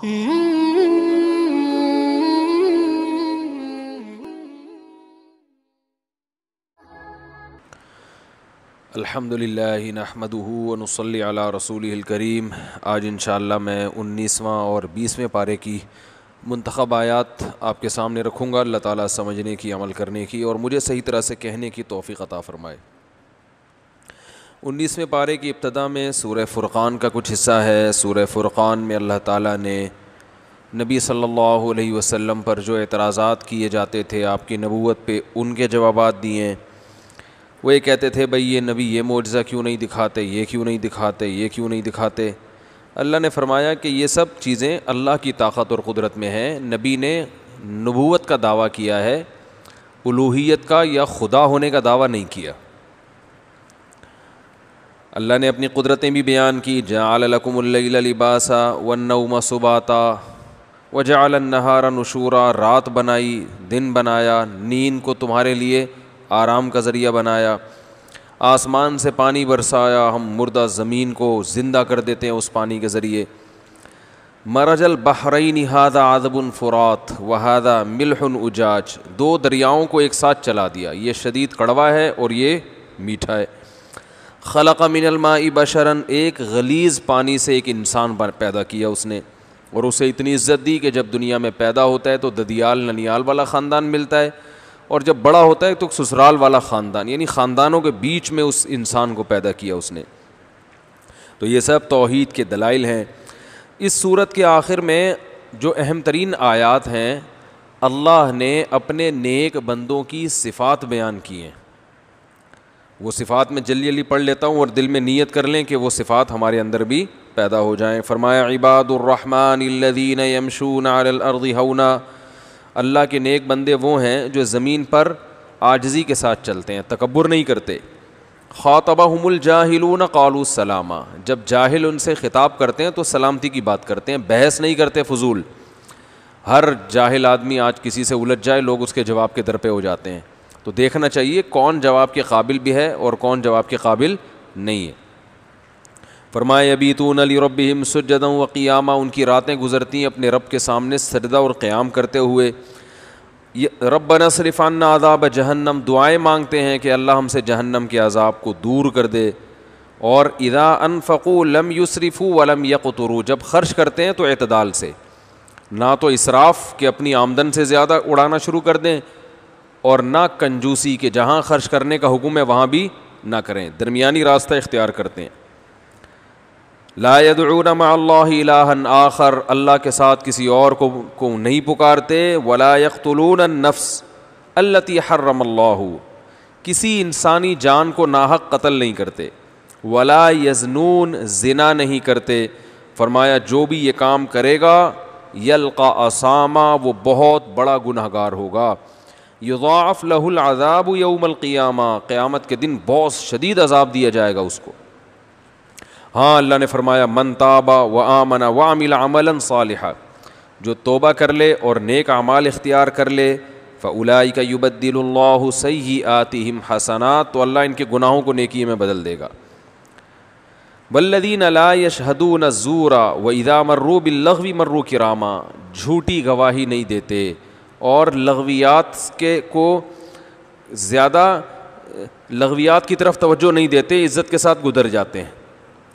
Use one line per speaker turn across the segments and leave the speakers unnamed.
अल्हम्दुलिल्लाह व नुसल्ली अला रसूल करीम आज इन मैं उन्नीसवां और बीसवें पारे की मुंतखब आयात आपके सामने रखूँगा अल्लाह ताला समझने की अमल करने की और मुझे सही तरह से कहने की तोफ़ी अता फ़रमाए उन्नीसवें पारे की इब्तदा में सूर्य फ़ुरक़ान का कुछ हिस्सा है सूर्य फ़ुरक़ान में अल्लाह ताला ने नबी सल्लल्लाहु अलैहि वसल्लम पर जो एतराज़ात किए जाते थे आपकी नबूवत पे उनके जवाब दिए वो ये कहते थे भाई ये नबी ये मुआजा क्यों नहीं दिखाते ये क्यों नहीं दिखाते ये क्यों नहीं दिखाते अल्लाह ने फरमाया कि ये सब चीज़ें अल्लाह की ताकत और क़ुदरत में हैं नबी ने नबूवत का दावा किया है उलूहियत का या खुदा होने का दावा नहीं किया अल्लाह ने अपनी कुदरतें भी बयान की व वनमा सुबाता व जालनहारा नशूरा रात बनाई दिन बनाया नींद को तुम्हारे लिए आराम का ज़रिया बनाया आसमान से पानी बरसाया हम मुर्दा ज़मीन को ज़िंदा कर देते हैं उस पानी के ज़रिए मरजल बहरीन हादा आदबन फ़ुरात वहादा मिलहन उजाज दो दरियाओं को एक साथ चला दिया ये शदीद कड़वा है और ये मीठा है खलक़ मिनलमा बशरन एक गलीज़ पानी से एक इंसान पैदा किया उसने और उसे इतनी इज्जत दी कि जब दुनिया में पैदा होता है तो ददियाल ननियाल वाला ख़ानदान मिलता है और जब बड़ा होता है तो ससुराल वाला ख़ानदान यानी ख़ानदानों के बीच में उस इंसान को पैदा किया उसने तो ये सब तोहद के दलाइल हैं इस सूरत के आखिर में जो अहम तरीन आयात हैं अल्लाह ने अपने नेक बंदों की सिफ़ात बयान की हैं वो सिफ़ात में जल्दी जल्दी पढ़ लेता हूँ और दिल में नीयत कर लें कि वो सिफ़ात हमारे अंदर भी पैदा हो जाएँ फ़रमाया इबादुररहमानदीन यमशून अर्दी हौना अल्लाह के नेक बंदे वो हैं जो ज़मीन पर आजजी के साथ चलते हैं तकबर नहीं करते ख़ातबाहमुल जाहिलून कालू सलामा जब जाहिल उनसे ख़िताब करते हैं तो सलामती की बात करते हैं बहस नहीं करते फजूल हर जाहिल आदमी आज किसी से उलझ जाए लोग उसके जवाब के दर पर हो जाते हैं तो देखना चाहिए कौन जवाब के काबिल भी है और कौन जवाब के काबिल नहीं है फरमाए अबी तो रब सजदा व क़ियामा उनकी रातें गुजरती हैं अपने रब के सामने सजदा और क़याम करते हुए रब नसरफ़ान आदाब जहन्नम दुआएँ मांगते हैं कि अल्लाह हमसे जहन्नम के अजाब को दूर कर दे और इदा अनफ़ू लम युसरफ़ू वलम यकतरू जब खर्च करते हैं तो अतदाल से ना तो इसराफ़ के अपनी आमदन से ज़्यादा उड़ाना शुरू कर दें और ना कंजूसी के जहाँ खर्च करने का हुक्म है वहाँ भी ना करें दरमियानी रास्ता इख्तियार करते हैं लायदून माल्लाहन आखर अल्लाह के साथ किसी और को को नहीं पुकारते वलायतलून नफ्स अल्लती हर्रमल्लाह किसी इंसानी जान को ना हक कत्ल नहीं करते वला यजनून जिना नहीं करते फरमाया जो भी ये काम करेगा यल का असामा वो बहुत बड़ा गुनहगार होगा युवाफ युदाफ़ लहुलज़ाब यौमलक़ियामा क़्यामत के दिन बहुत शदीद अजाब दिया जाएगा उसको हाँ अल्लाह ने फरमाया मन ताबा व आमना व आमिल अमला साल जो तोबा कर ले और नेक अमाल इख्तियार कर ले फ़लाई का युबद्दिल्ला सही आती हम हसनात तो अल्लाह इनके गुनाहों को नेकी में बदल देगा वल्लदीन ला यशहदून ज़ूरा व इदा मर्रू बिल्लवी मर्रू किरामा झूठी गवाही नहीं देते और लगवियात के को ज़्यादा लगवियात की तरफ तवज्जो नहीं देते इज़्ज़त के साथ गुजर जाते हैं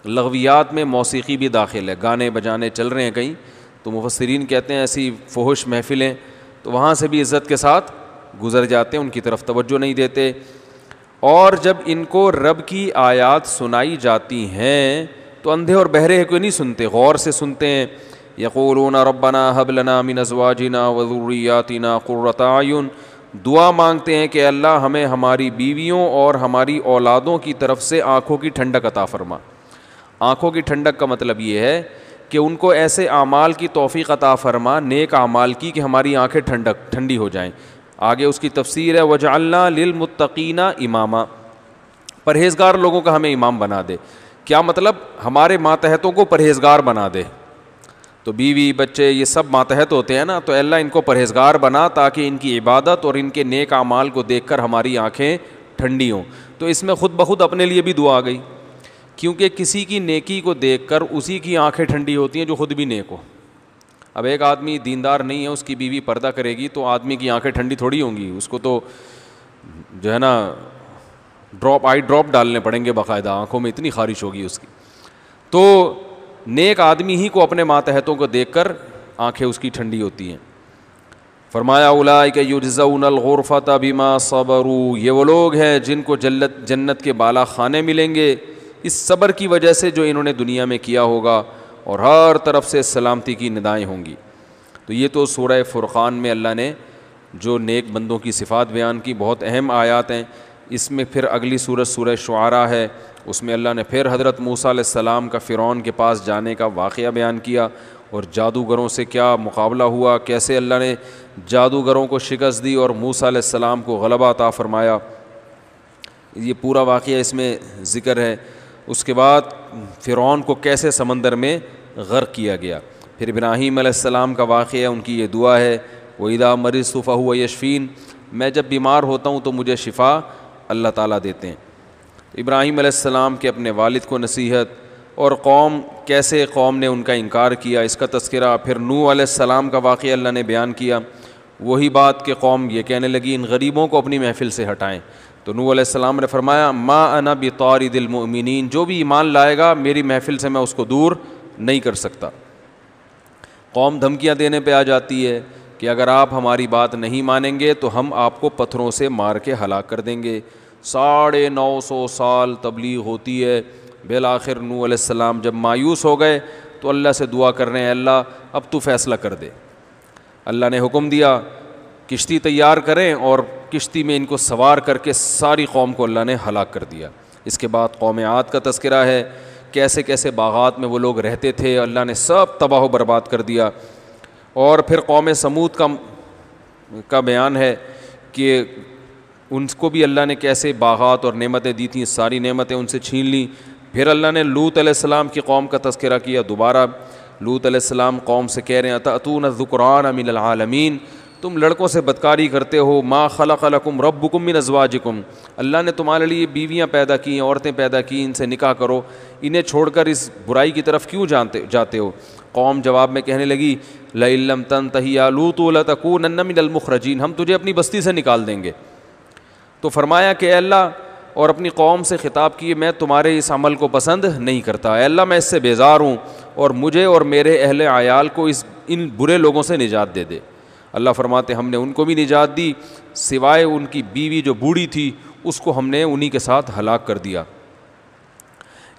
लगवियात में मौसीकी भी दाखिल है गाने बजाने चल रहे हैं कहीं तो मुफसरीन कहते हैं ऐसी फहश महफ़िलें तो वहाँ से भी इज़्ज़त के साथ गुज़र जाते हैं उनकी तरफ तवज्जो नहीं देते और जब इनको रब की आयात सुनाई जाती हैं तो अंधे और बहरे को नहीं सुनते गौर से सुनते हैं यक़ूलून रब्बना हबलना मिन अजवाजना वज़ुरियातना क़ुर्रतायुन दुआ मांगते हैं कि अल्लाह हमें हमारी बीवियों और हमारी औलादों की तरफ से आँखों की ठंडक अता फरमा आँखों की ठंडक का मतलब ये है कि उनको ऐसे अमाल की तोफ़ी अता फरमा नेक अमाल की कि हमारी आँखें ठंडक ठंडी हो जाएँ आगे उसकी तफसीर है वजाल्ला लिलमुतकीना इमामा परहेज़गार लोगों का हमें इमाम बना दे क्या मतलब हमारे मातहतों को परहेज़गार बना दे तो बीवी बच्चे ये सब मातहत होते हैं ना तो अल्लाह इनको परहेजगार बना ताकि इनकी इबादत और इनके नेक अमाल को कर हमारी आँखें ठंडी हों तो इसमें ख़ुद ब खुद अपने लिए भी दुआ आ गई क्योंकि किसी की नेकी को देख कर उसी की आँखें ठंडी होती हैं जो खुद भी नेक हो अब एक आदमी दीनदार नहीं है उसकी बीवी पर्दा करेगी तो आदमी की आँखें ठंडी थोड़ी होंगी उसको तो जो है ना ड्रॉप आई ड्रॉप डालने पड़ेंगे बाकायदा आँखों में इतनी खारिश होगी उसकी तो नेक आदमी ही को अपने मातहतों को देख कर आँखें उसकी ठंडी होती हैं फरमाया उलाय के युजाउन युजनलगरफ़त बिमा सबरू ये वो लोग हैं जिनको जल्लत जन्नत के बाला खाने मिलेंगे इस सब्र की वजह से जो इन्होंने दुनिया में किया होगा और हर तरफ से सलामती की निदाएँ होंगी तो ये तो सूरह फ़ुरक़ान में अल्लाह ने जो नेक बंदों की सिफ़ात बयान की बहुत अहम आयात हैं इसमें फिर अगली सूरत सूरह शुआरा है उसमें अल्लाह ने फिर हज़रत मूसा सलाम का फ़िरौन के पास जाने का वाक़ बयान किया और जादूगरों से क्या मुकाबला हुआ कैसे अल्लाह ने जादूगरों को शिकस्त दी और मूसा सलाम को गलबा अता फ़रमाया ये पूरा वाक़ इसमें ज़िक्र है उसके बाद फ़िरौन को कैसे समंदर में गर्क किया गया फिर इब्राहीम सलाम का वाक़ उनकी ये दुआ है वहीदा मरीज सुफ़ा हुआ यशफ़ीन मैं जब बीमार होता हूँ तो मुझे शिफा अल्लाह ताला देते हैं इब्राहीम आसमाम के अपने वालिद को नसीहत और कौम कैसे कौम ने उनका इनकार किया इसका तस्करा फिर नू आसमाम का वाक़ अल्लाह ने बयान किया वही बात कि कौम ये कहने लगी इन गरीबों को अपनी महफिल से हटाएँ तो नू आसमाम ने फरमाया माँ अना बितारी दिलमिन जो भी ईमान लाएगा मेरी महफिल से मैं उसको दूर नहीं कर सकता कौम धमकियाँ देने पर आ जाती है कि अगर आप हमारी बात नहीं मानेंगे तो हम आपको पत्थरों से मार के हलाक कर देंगे साढ़े नौ सौ साल तबलीग होती है बिल आखिर नूसम जब मायूस हो गए तो अल्लाह से दुआ कर रहे हैं अल्लाह अब तू फैसला कर दे अल्लाह ने हुक्म दिया किश्ती तैयार करें और किश्ती में इनको सवार करके सारी कौम को अल्लाह ने हलाक कर दिया इसके बाद कौम आद का तस्करा है कैसे कैसे बागात में वो लोग रहते थे अल्लाह ने सब तबाह बर्बाद कर दिया और फिर कौम समूद का का बयान है कि उनको भी अल्लाह ने कैसे बागात और नेमतें दी थी सारी नेमतें उनसे छीन ली फिर अल्लाह ने लूत आसमाम की कौम का तस्करा किया दोबारा लूत आसमाम कौम से कह रहे हैं ततून ज़ुकरान अमिलमीन तुम लड़कों से बदकारी करते हो माँ खलकलकुम रब्बुकुम मिन अजवाजकुम अल्लाह ने तुम्हारे लिए बीवियाँ पैदा की औरतें पैदा की इनसे निकाह करो इन्हें छोड़ कर इस बुराई की तरफ क्यों जानते जाते हो कौम जवाब में कहने लगी लम तन तहिया लूत तकून मिनलमुखरजीन हम तुझे अपनी बस्ती से निकाल देंगे तो फरमाया कि अल्लाह और अपनी कौम से ख़िताब किए मैं तुम्हारे इस अमल को पसंद नहीं करता अल्लाह मैं इससे बेजार हूँ और मुझे और मेरे अहल आयाल को इस इन बुरे लोगों से निजात दे दे अल्लाह फरमाते हमने उनको भी निजात दी सिवाय उनकी बीवी जो बूढ़ी थी उसको हमने उन्हीं के साथ हलाक कर दिया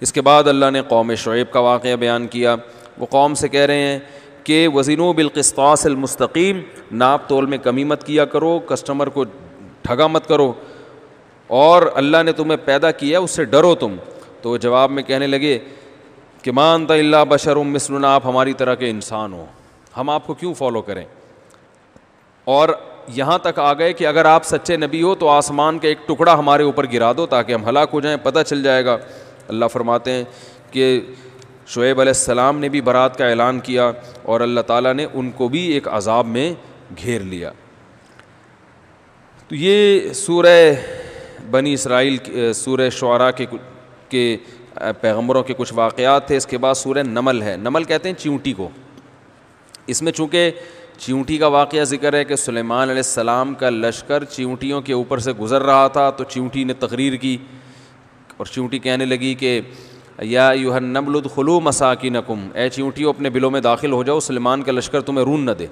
इसके बाद अल्लाह ने कौम शुएब का वाक़ बयान किया वो कौम से कह रहे हैं कि वज़ीनों बिलकस्तासमस्तकीम नाप तोल में कमी मत किया करो कस्टमर को ठगा मत करो और अल्लाह ने तुम्हें पैदा किया उससे डरो तुम तो जवाब में कहने लगे कि मान तल्ला बशर मिसलना आप हमारी तरह के इंसान हो हम आपको क्यों फॉलो करें और यहाँ तक आ गए कि अगर आप सच्चे नबी हो तो आसमान का एक टुकड़ा हमारे ऊपर गिरा दो ताकि हम हलाक हो जाएं पता चल जाएगा अल्लाह फरमाते हैं कि शुएब अलैहिस्सलाम ने भी बारात का ऐलान किया और अल्लाह ताली ने उनको भी एक अजाब में घेर लिया तो ये सूरह बनी इसराइल सूर शुरा के के पैगम्बरों के कुछ वाक़ात थे इसके बाद सूर नमल है नमल कहते हैं चींटी को इसमें चूँकि चींटी का वाक़ ज़िक्र है कि सुलेमान सलाम का लश्कर चींटियों के ऊपर से गुज़र रहा था तो चींटी ने तकरीर की और चींटी कहने लगी कि या यू मसा की नकुम ए चींटियों अपने बिलों में दाखिल हो जाओ सुलेमान का लश्कर तुम्हें रून न दे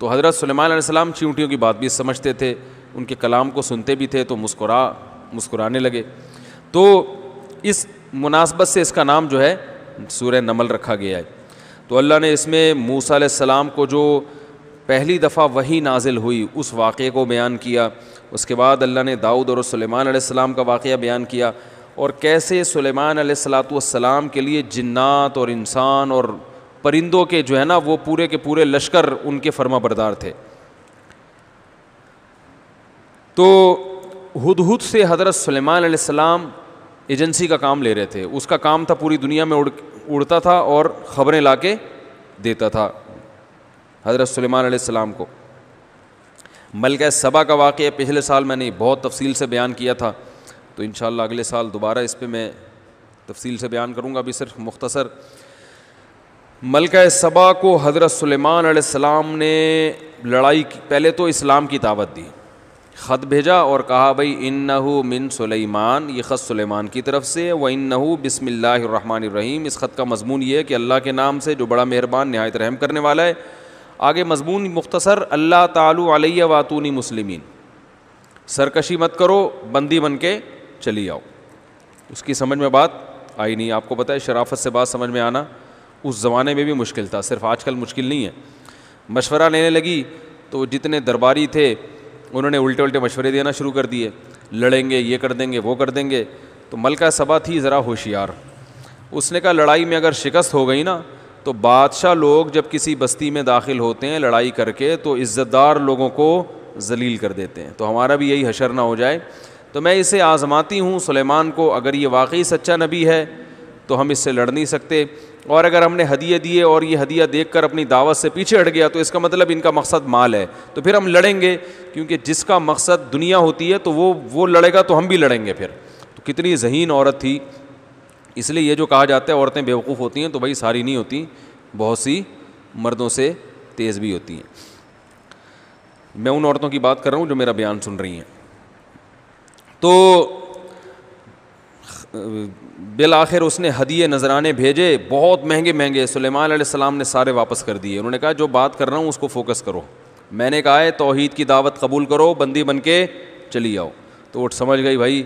तो हज़रत सलेमान सलाम चींटियों की बात भी समझते थे उनके कलाम को सुनते भी थे तो मुस्कुरा मुस्कुराने लगे तो इस मुनासबत से इसका नाम जो है सूर नमल रखा गया है तो अल्लाह ने इसमें मूसा सलाम को जो पहली दफ़ा वही नाजिल हुई उस वाक़े को बयान किया उसके बाद अल्लाह ने दाऊद और सुलेमान सलाम का वाक़ बयान किया और कैसे सुलेमान सलाम के लिए जन्ात और इंसान और परिंदों के जो है ना वो पूरे के पूरे लश्कर उनके फर्मा बरदार थे तो हद हद से हज़रत सलेमान सलाम एजेंसी का काम ले रहे थे उसका काम था पूरी दुनिया में उड़ उड़ता था और ख़बरें ला के देता था हज़रत सलेमान सलाम को मलक सबा का वाक़ पिछले साल मैंने बहुत तफसील से बयान किया था तो इन अगले साल दोबारा इस पर मैं तफसील से बयान करूँगा अभी सिर्फ मुख्तसर मलक सबा को हज़रत सलेमान सलाम ने लड़ाई पहले तो इस्लाम की दावत दी ख़त भेजा और कहा भाई इन्नहु मिन सुलेमान ये ख़त सुलेमान की तरफ से व इन्नहु बिसमीम इस ख़त का मजमून ये है कि अल्लाह के नाम से जो बड़ा मेहरबान नहायत रहम करने वाला है आगे मजमून मुख्तसर अल्लाह तालु अलैया वातूनी मुसलिमीन सरकशी मत करो बंदी बन के चली आओ उसकी समझ में बात आई नहीं आपको पता है शराफत से बात समझ में आना उस ज़माने में भी मुश्किल था सिर्फ आजकल मुश्किल नहीं है मशवरा लेने लगी तो जितने दरबारी थे उन्होंने उल्टे उल्टे मशवरे देना शुरू कर दिए लड़ेंगे ये कर देंगे वो कर देंगे तो मलका सबा थी ज़रा होशियार उसने कहा लड़ाई में अगर शिकस्त हो गई ना तो बादशाह लोग जब किसी बस्ती में दाखिल होते हैं लड़ाई करके तो इज़्ज़तदार लोगों को जलील कर देते हैं तो हमारा भी यही हशर ना हो जाए तो मैं इसे आज़माती हूँ सुलेमान को अगर ये वाकई सच्चा नबी है तो हम इससे लड़ नहीं सकते और अगर हमने हदिया दिए और ये हदिया देख कर अपनी दावत से पीछे हट गया तो इसका मतलब इनका मकसद माल है तो फिर हम लड़ेंगे क्योंकि जिसका मकसद दुनिया होती है तो वो वो लड़ेगा तो हम भी लड़ेंगे फिर तो कितनी जहीन औरत थी इसलिए ये जो कहा जाता है औरतें बेवकूफ़ होती हैं तो भाई सारी नहीं होती बहुत सी मर्दों से तेज़ भी होती हैं मैं उन औरतों की बात कर रहा हूँ जो मेरा बयान सुन रही हैं तो बिल आखिर उसने हदिये नजराने भेजे बहुत महंगे महंगे सुलेमान सलाम ने सारे वापस कर दिए उन्होंने कहा जो बात कर रहा हूँ उसको फोकस करो मैंने कहा है तोहहीद की दावत कबूल करो बंदी बन के चली आओ तो उठ समझ गई भाई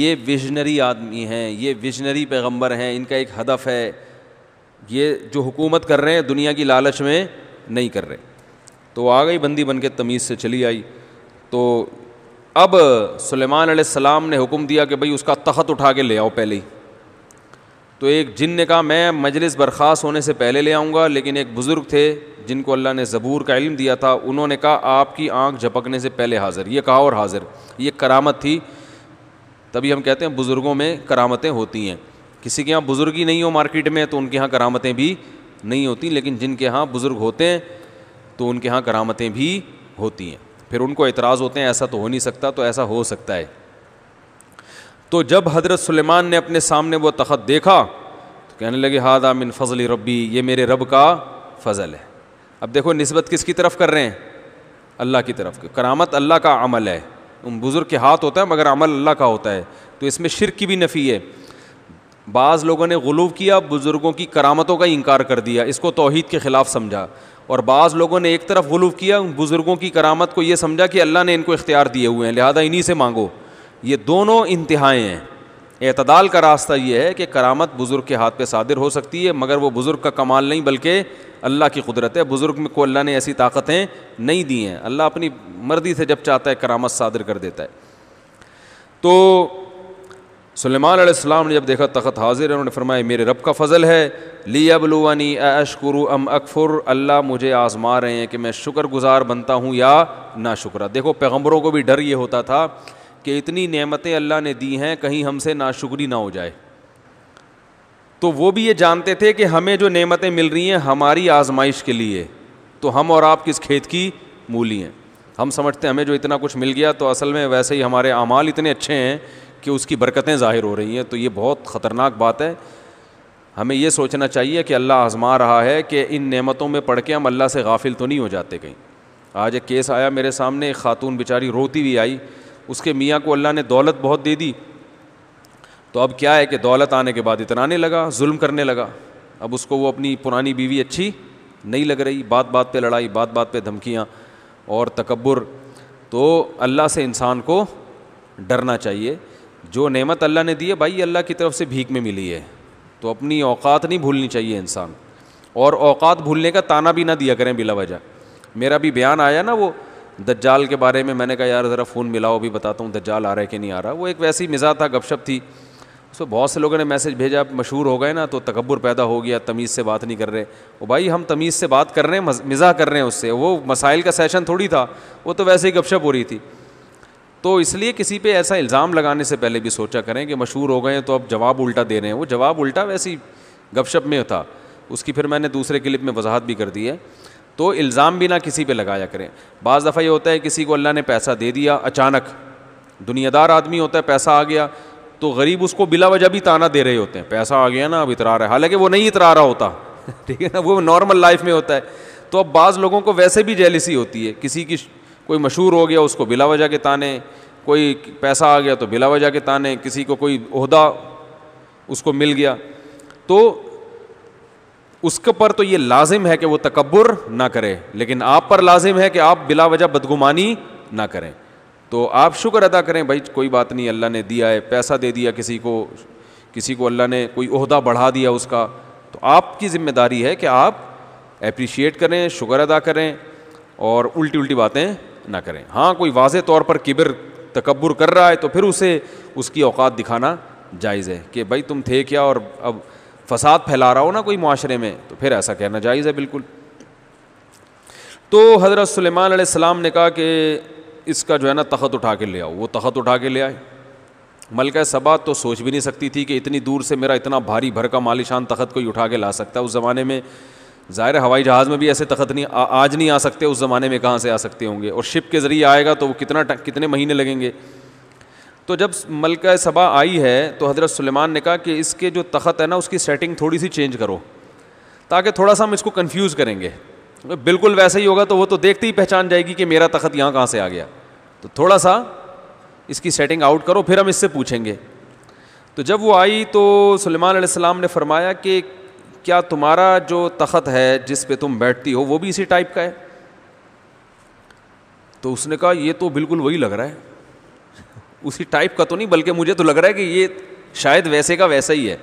ये विजनरी आदमी हैं ये विजनरी पैगंबर हैं इनका एक हदफ है ये जो हुकूमत कर रहे हैं दुनिया की लालच में नहीं कर रहे तो आ गई बंदी बन के तमीज़ से चली आई तो अब सुलेमान सलाम ने हुक्म दिया कि भाई उसका तख्त उठा के ले आओ पहले ही तो एक जिन ने कहा मैं मजलिस बर्खास्त होने से पहले ले आऊँगा लेकिन एक बुज़ुर्ग थे जिनको अल्लाह ने ज़बूर का इल्म दिया था उन्होंने कहा आपकी आँख झपकने से पहले हाज़िर ये कहा और हाज़िर ये करामत थी तभी हम कहते हैं बुज़ुर्गों में करामतें होती हैं किसी के यहाँ बुज़ुर्ग ही नहीं हो मार्केट में तो उनके यहाँ करामतें भी नहीं होती लेकिन जिनके यहाँ बुज़ुर्ग होते हैं तो उनके यहाँ करामतें भी होती हैं फिर उनको एतराज़ होते हैं ऐसा तो हो नहीं सकता तो ऐसा हो सकता है तो जब हज़रत सुलेमान ने अपने सामने वो तख़त देखा तो कहने लगे हादा मिन फ़जल रब्बी ये मेरे रब का फ़ज़ल है अब देखो नस्बत किसकी तरफ कर रहे हैं अल्लाह की तरफ करामत अल्लाह का अमल है उन बुज़ुर्ग के हाथ होता है मगर अमल अल्लाह का होता है तो इसमें शिर की भी नफ़ी है बाज़ लोगों ने गलूब किया बुज़ुर्गों की करामतों का इनकार कर दिया इसको तोहद के ख़िलाफ़ समझा और बाज़ लोगों ने एक तरफ गलूफ किया उन बुज़ुर्गों की करामत को ये समझा कि अल्लाह ने इनको इख्तियार दिए हुए हैं लिहाजा इन्हीं से मांगो ये दोनों इंतहाएँ हैं अतदाल का रास्ता यह है कि करामत बुज़ुर्ग के हाथ पे सादिर हो सकती है मगर वह बुज़ुर्ग का कमाल नहीं बल्कि अल्लाह की कुदरत है बुज़ुर्ग को अल्लाह ने ऐसी ताकतें नहीं दी हैं अल्लाह अपनी मर्जी से जब चाहता है करामत सादिर कर देता है तो सलेमान सलेमान ने जब देखा तखत हाजिर है उन्होंने फरमाया मेरे रब का फ़ज़ल है लियाबलूवानी अशकुरु अम अकफुर अल्लाह मुझे आज़मा रहे हैं कि मैं शुक्र गुज़ार बनता हूँ या ना शुक्रा देखो पैगम्बरों को भी डर ये होता था कि इतनी नेमतें अल्लाह ने दी हैं कहीं हमसे ना शुक्री ना हो जाए तो वो भी ये जानते थे कि हमें जो नेमतें मिल रही हैं हमारी आजमाइश के लिए तो हम और आप किस खेत की मूली हैं हम समझते हैं हमें जो इतना कुछ मिल गया तो असल में वैसे ही हमारे अमाल इतने अच्छे हैं कि उसकी बरकतें ज़ाहिर हो रही हैं तो ये बहुत ख़तरनाक बात है हमें यह सोचना चाहिए कि अल्लाह आज़मा रहा है कि इन नेमतों में पढ़ के हम अल्लाह से गाफिल तो नहीं हो जाते कहीं आज एक केस आया मेरे सामने एक ख़ातून बेचारी रोती हुई आई उसके मियाँ को अल्लाह ने दौलत बहुत दे दी तो अब क्या है कि दौलत आने के बाद इतना आने लगा जुल्म करने लगा अब उसको वो अपनी पुरानी बीवी अच्छी नहीं लग रही बात बात पे लड़ाई बात बात पे धमकियाँ और तकबर तो अल्लाह से इंसान को डरना चाहिए जो नेमत अल्लाह ने दी है भाई अल्लाह की तरफ से भीख में मिली है तो अपनी औकात नहीं भूलनी चाहिए इंसान और औकात भूलने का ताना भी ना दिया करें बिला वजह मेरा भी बयान आया ना वो दज्जाल के बारे में मैंने कहा यार ज़रा फ़ोन मिलाओ भी बताता हूँ दज्जाल आ रहा है कि नहीं आ रहा वो एक वैसी मिज़ा था गपशप थी उसमें बहुत से लोगों ने मैसेज भेजा मशहूर हो गए ना तो तकबर पैदा हो गया तमीज़ से बात नहीं कर रहे वो भाई हम तमीज़ से बात कर रहे हैं मिजा कर रहे हैं उससे वो मसाइल का सेशन थोड़ी था वो तो वैसे ही गपशप हो रही थी तो इसलिए किसी पे ऐसा इल्ज़ाम लगाने से पहले भी सोचा करें कि मशहूर हो गए हैं तो अब जवाब उल्टा दे रहे हैं वो जवाब उल्टा वैसे ही गपशप में था उसकी फिर मैंने दूसरे क्लिप में वजाहत भी कर दी है तो इल्ज़ाम भी ना किसी पर लगाया करें बाज़ दफ़ा ये होता है किसी को अल्लाह ने पैसा दे दिया अचानक दुनियादार आदमी होता है पैसा आ गया तो गरीब उसको बिला वजह भी ताना दे रहे होते हैं पैसा आ गया ना अब इतरा रहा है हालांकि वो नहीं इतरा रहा होता ठीक है ना वो नॉर्मल लाइफ में होता है तो अब बाज़ लोगों को वैसे भी जेलिसी होती है किसी की कोई मशहूर हो गया उसको बिला वजह के ताने कोई पैसा आ गया तो बिला वजह के ताने किसी को कोई अहदा उसको मिल गया तो उसके पर तो ये लाजिम है कि वो तकबर ना करे लेकिन आप पर लाजिम है कि आप बिला वजह बदगुमानी ना करें तो आप शुक्र अदा करें भाई कोई बात नहीं अल्लाह ने दिया है पैसा दे दिया किसी को किसी को अल्लाह ने कोई अहदा बढ़ा दिया उसका तो आपकी ज़िम्मेदारी है कि आप अप्रिशिएट करें शुक्र अदा करें और उल्टी उल्टी बातें ना करें हाँ कोई वाज तौर पर किबिर तकबर कर रहा है तो फिर उसे उसकी औकात दिखाना जायज़ है कि भाई तुम थे क्या और अब फसाद फैला रहा हो ना कोई माशरे में तो फिर ऐसा कहना जायज़ है बिल्कुल तो हज़रत सलेमान सलाम ने कहा कि इसका जो है ना तखत उठा के ले आओ वो तखत उठा के ले आए मलका सबा तो सोच भी नहीं सकती थी कि इतनी दूर से मेरा इतना भारी भर का मालिशान तखत कोई उठा के ला सकता है उस ज़माने में ज़ाहिर हवाई जहाज़ में भी ऐसे तखत नहीं आ, आज नहीं आ सकते उस ज़माने में कहाँ से आ सकते होंगे और शिप के ज़रिए आएगा तो वो कितना कितने महीने लगेंगे तो जब मलका सबा आई है तो हज़रत सुलेमान ने कहा कि इसके जो तखत है ना उसकी सेटिंग थोड़ी सी चेंज करो ताकि थोड़ा सा हम इसको कन्फ्यूज़ करेंगे बिल्कुल वैसा ही होगा तो वो तो देखते ही पहचान जाएगी कि मेरा तखत यहाँ कहाँ से आ गया तो थोड़ा सा इसकी सेटिंग आउट करो फिर हम इससे पूछेंगे तो जब वो आई तो सलेमान आसमाम ने फरमाया कि क्या तुम्हारा जो तख़त है जिस पे तुम बैठती हो वो भी इसी टाइप का है तो उसने कहा ये तो बिल्कुल वही लग रहा है उसी टाइप का तो नहीं बल्कि मुझे तो लग रहा है कि ये शायद वैसे का वैसा ही है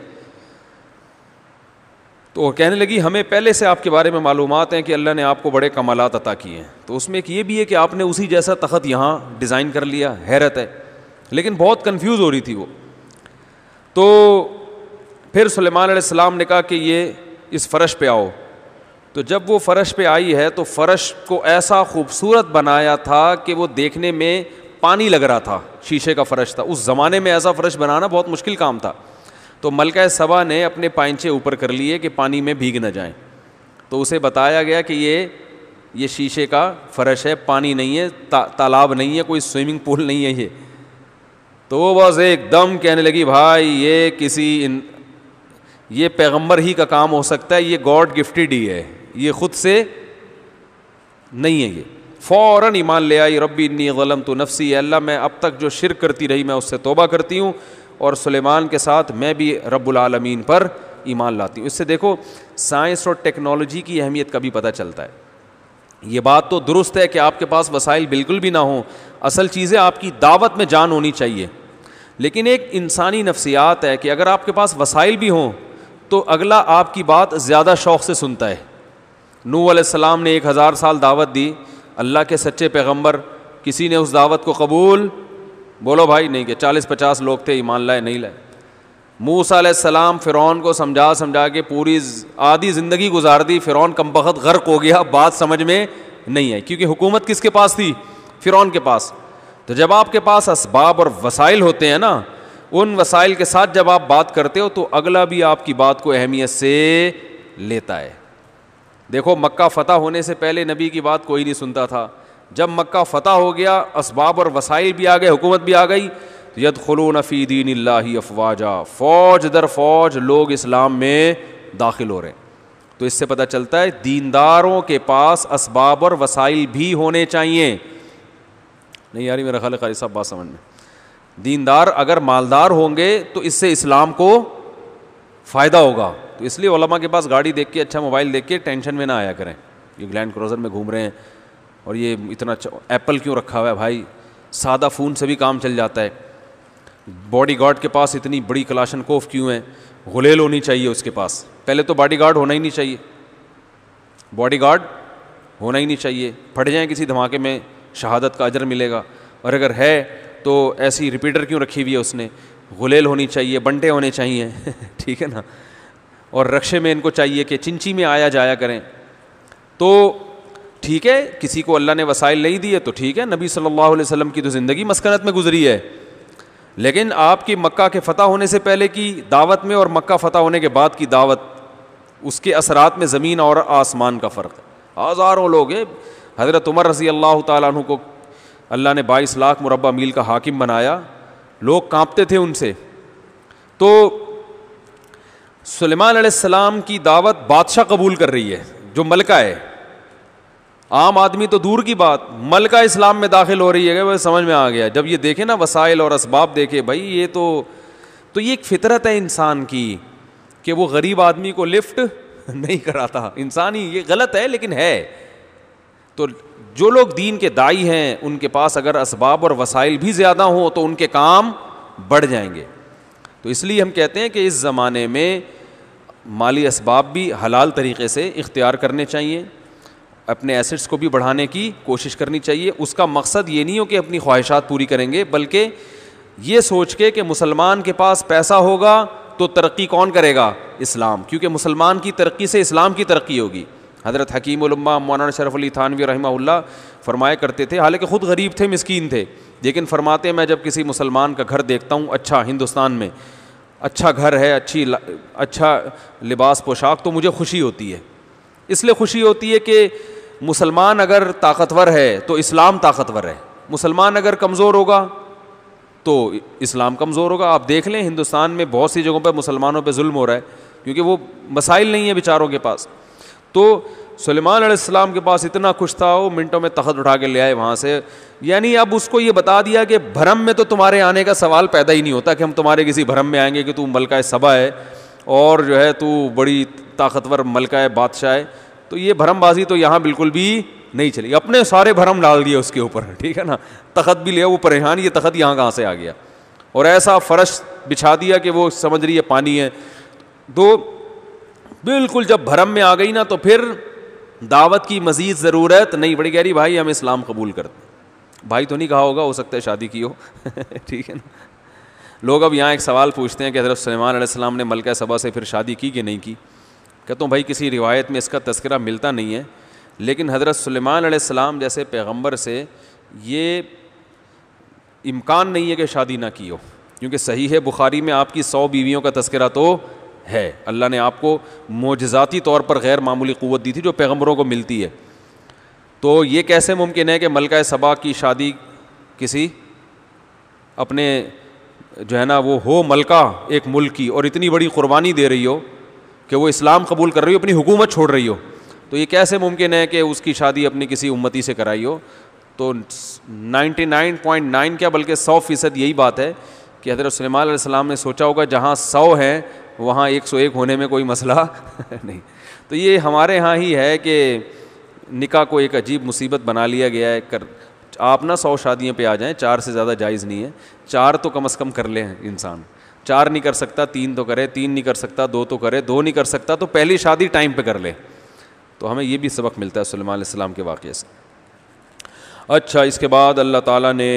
तो वो कहने लगी हमें पहले से आपके बारे में मालूम हैं कि अल्लाह ने आपको बड़े कमालत अता किए हैं तो उसमें एक ये भी है कि आपने उसी जैसा तख़त यहाँ डिज़ाइन कर लिया हैरत है लेकिन बहुत कन्फ्यूज़ हो रही थी वो तो फिर सुलेमान सलाम ने कहा कि ये इस फ़र्श पे आओ तो जब वो फ़र्श पे आई है तो फ़र्श को ऐसा खूबसूरत बनाया था कि वो देखने में पानी लग रहा था शीशे का फ़र्श था उस ज़माने में ऐसा फ़र्श बनाना बहुत मुश्किल काम था तो मलका सबा ने अपने पाइंचे ऊपर कर लिए कि पानी में भीग ना जाएं तो उसे बताया गया कि ये ये शीशे का फ़र्श है पानी नहीं है ता, तालाब नहीं है कोई स्विमिंग पूल नहीं है ये तो वो बस एकदम कहने लगी भाई ये किसी इन ये पैगंबर ही का काम हो सकता है ये गॉड गिफ्टेड ही है ये खुद से नहीं है ये फ़ौर ईमान ले आई रबी इन्नी गलम तो नफसी अल्लाह मैं अब तक जो शिर करती रही मैं उससे तोबा करती हूँ और सुलेमान के साथ मैं भी रब्बुलमीन पर ईमान लाती हूँ इससे देखो साइंस और टेक्नोलॉजी की अहमियत का भी पता चलता है ये बात तो दुरुस्त है कि आपके पास वसाइल बिल्कुल भी ना हों असल चीज़ें आपकी दावत में जान होनी चाहिए लेकिन एक इंसानी नफसियात है कि अगर आपके पास वसाइल भी हों तो अगला आपकी बात ज़्यादा शौक़ से सुनता है नू सलाम ने एक हज़ार साल दावत दी अल्लाह के सच्चे पैगंबर किसी ने उस दावत को कबूल बोलो भाई नहीं किया चालीस पचास लोग थे ईमान लाए नहीं लाए मूसा सलाम फ़िरौन को समझा समझा के पूरी आधी ज़िंदगी गुजार दी फ़िरौन कम बखत गर्क हो गया बात समझ में नहीं आई क्योंकि हुकूमत किसके पास थी फ़िरौन के पास तो जब आपके पास इसबाब और वसाइल होते हैं ना उन वसाइल के साथ जब आप बात करते हो तो अगला भी आपकी बात को अहमियत से लेता है देखो मक्का फ़तह होने से पहले नबी की बात कोई नहीं सुनता था जब मक्का फ़तह हो गया इसबाब और वसाइल भी आ गए हुकूमत भी आ गई यद खलो नफ़ी दीन अफवाजा फ़ौज दर फौज लोग इस्लाम में दाखिल हो रहे हैं तो इससे पता चलता है दीनदारों के पास इसबाब और वसाइल भी होने चाहिए नहीं यार मेरा ख्याल खाली साहब बात समझ में दीनदार अगर मालदार होंगे तो इससे इस्लाम को फ़ायदा होगा तो इसलिए ओलमा के पास गाड़ी देख के अच्छा मोबाइल देख के टेंशन में ना आया करें ये ग्लैंड क्रोजर में घूम रहे हैं और ये इतना अच्छा एप्पल क्यों रखा हुआ है भाई सादा फ़ोन से भी काम चल जाता है बॉडी गार्ड के पास इतनी बड़ी कलाशन कोफ क्यों है गुलेल होनी चाहिए उसके पास पहले तो बॉडी गार्ड होना ही नहीं चाहिए बॉडी गार्ड होना ही नहीं चाहिए फट जाएँ किसी धमाके में शहादत का अजर मिलेगा और अगर है तो ऐसी रिपीटर क्यों रखी हुई है उसने गुलेल होनी चाहिए बंटे होने चाहिए ठीक है ना और रक्शे में इनको चाहिए कि चिंची में आया जाया करें तो ठीक है किसी को अल्लाह ने वसाइल नहीं दिए तो ठीक है नबी सल्लल्लाहु अलैहि वसल्लम की तो ज़िंदगी मस्कनत में गुजरी है लेकिन आपकी मक्का के फ़तह होने से पहले की दावत में और मक्का फ़तह होने के बाद की दावत उसके असरात में ज़मीन और आसमान का फ़र्क है हज़ारों लोग हैं हज़रत उमर रज़ी अल्लाह तु को अल्लाह ने बाईस लाख मुरबा मील का हाकिम बनाया लोग कांपते थे उनसे तो सलेमान सलाम की दावत बादशाह कबूल कर रही है जो मलका है आम आदमी तो दूर की बात मलका इस्लाम में दाखिल हो रही है वह समझ में आ गया जब ये देखे ना वसाइल और इसबाब देखे भाई ये तो तो ये एक फितरत है इंसान की कि वो गरीब आदमी को लिफ्ट नहीं कराता इंसान ही ये गलत है लेकिन है तो जो लोग दीन के दाई हैं उनके पास अगर इसबाब और वसाइल भी ज़्यादा हों तो उनके काम बढ़ जाएंगे तो इसलिए हम कहते हैं कि इस ज़माने में माली इसबाब भी हलाल तरीके से इख्तियार करने चाहिए अपने एसेट्स को भी बढ़ाने की कोशिश करनी चाहिए उसका मकसद ये नहीं हो कि अपनी ख्वाहिशात पूरी करेंगे बल्कि ये सोच के कि मुसलमान के पास पैसा होगा तो तरक्की कौन करेगा इस्लाम क्योंकि मुसलमान की तरक्की से इस्लाम की तरक्की होगी हज़रत हकीम उलम्मा मौलाना शरफ़ अली थानवी रहमा फरमाया करते थे हालांकि ख़ुद गरीब थे मिसकीन थे लेकिन फरमाते मैं जब किसी मुसलमान का घर देखता हूँ अच्छा हिंदुस्तान में अच्छा घर है अच्छी अच्छा लिबास पोशाक तो मुझे खुशी होती है इसलिए खुशी होती है कि मुसलमान अगर ताकतवर है तो इस्लाम ताकतवर है मुसलमान अगर कमज़ोर होगा तो इस्लाम कमज़ोर होगा आप देख लें हिंदुस्तान में बहुत सी जगहों पर मुसलमानों पर जुल्म हो रहा है क्योंकि वो मसाइल नहीं है बेचारों के पास तो सलेमान के पास इतना खुश था वो मिनटों में तखत उठा के ले आए वहाँ से यानी अब उसको ये बता दिया कि भरम में तो तुम्हारे आने का सवाल पैदा ही नहीं होता कि हम तुम्हारे किसी भरम में आएंगे कि तू मलका है सबा है और जो है तू बड़ी ताकतवर मलका है बादशाह है तो ये भरमबाजी तो यहाँ बिल्कुल भी नहीं चली अपने सारे भरम डाल दिए उसके ऊपर ठीक है ना तखत भी लिया वो परेशान ये तखत यहाँ कहाँ से आ गया और ऐसा फर्श बिछा दिया कि वो समझ रही है पानी है तो बिल्कुल जब भरम में आ गई ना तो फिर दावत की मजीद ज़रूरत नहीं बड़ी गहरी भाई हम इस्लाम कबूल कर भाई तो नहीं कहा होगा हो सकता है शादी की हो ठीक है ना लोग अब यहाँ एक सवाल पूछते हैं कि हज़रत सलेमान ने मलका सबा से फिर शादी की कि नहीं की कहता तो हूँ भाई किसी रिवायत में इसका तस्करा मिलता नहीं है लेकिन हज़रत सलेमान जैसे पैगम्बर से ये इम्कान नहीं है कि शादी ना की हो क्योंकि सही है बुखारी में आपकी सौ बीवियों का तस्करा तो है अल्लाह ने आपको मोजाती तौर पर गैर मामूली क़वत दी थी जो पैगम्बरों को मिलती है तो ये कैसे मुमकिन है कि मलका सबा की शादी किसी अपने जो है ना वो हो मलका एक मुल्क की और इतनी बड़ी कुर्बानी दे रही हो कि वो इस्लाम कबूल कर रही हो अपनी हुकूमत छोड़ रही हो तो ये कैसे मुमकिन है कि उसकी शादी अपनी किसी उम्मती से कराई हो तो 99.9 क्या बल्कि 100 फ़ीसद यही बात है कि हज़रत सलेमान ने सोचा होगा जहाँ सौ हैं वहाँ एक सौ एक होने में कोई मसला नहीं तो ये हमारे यहाँ ही है कि निका को एक अजीब मुसीबत बना लिया गया है कर आप ना सौ शादियों पे आ जाएं चार से ज़्यादा जायज़ नहीं है चार तो कम अज़ कम कर लें इंसान चार नहीं कर सकता तीन तो करे तीन नहीं कर सकता दो तो करे दो नहीं कर सकता तो पहली शादी टाइम पे कर ले तो हमें ये भी सबक मिलता है सलमान के वाक़े से अच्छा इसके बाद अल्लाह ताला ने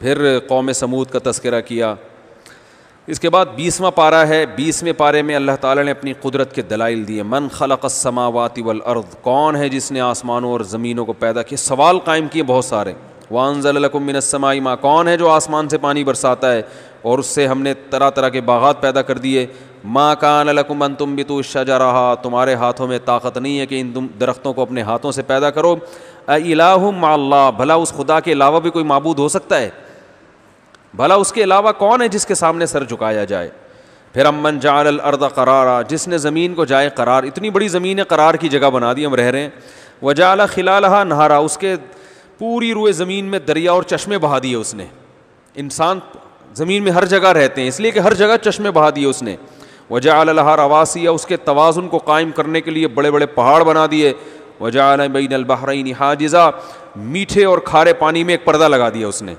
फिर कौम समूद का तस्करा किया इसके बाद बीसवा पारा है बीसवें पारे में अल्लाह ताला ने अपनी कुदरत के दलाइल दिए मन खलक समावाति वल अर्द कौन है जिसने आसमानों और ज़मीनों को पैदा किए सवाल कायम किए बहुत सारे वानज़लकुमिनसमाई माँ कौन है जो आसमान से पानी बरसाता है और उससे हमने तरह तरह के बागात पैदा कर दिए माँ कान लकुमन तुम भी तो शजा रहा तुम्हारे हाथों में ताकत नहीं है कि इन तुम दरख्तों को अपने हाथों से पैदा करो अला माल्ला भला उस खुदा के अलावा भी कोई मबूद हो सकता है भला उसके अलावा कौन है जिसके सामने सर झुकाया जाए फिर अमन जाल अर्द करारा जिसने ज़मीन को जाए करार इतनी बड़ी ज़मीन करार की जगह बना दी हम रह रहे हैं वजाला खिलालहा नहारा उसके पूरी रुए ज़मीन में दरिया और चश्मे बहा दिए उसने इंसान ज़मीन में हर जगह रहते हैं इसलिए कि हर जगह चश्मे बहा दिए उसने वजाला रवासिया उसके तोज़ुन को कायम करने के लिए बड़े बड़े पहाड़ बना दिए वजाल बैन अलबहरीन हाजिज़ा मीठे और खारे पानी में एक पर्दा लगा दिया उसने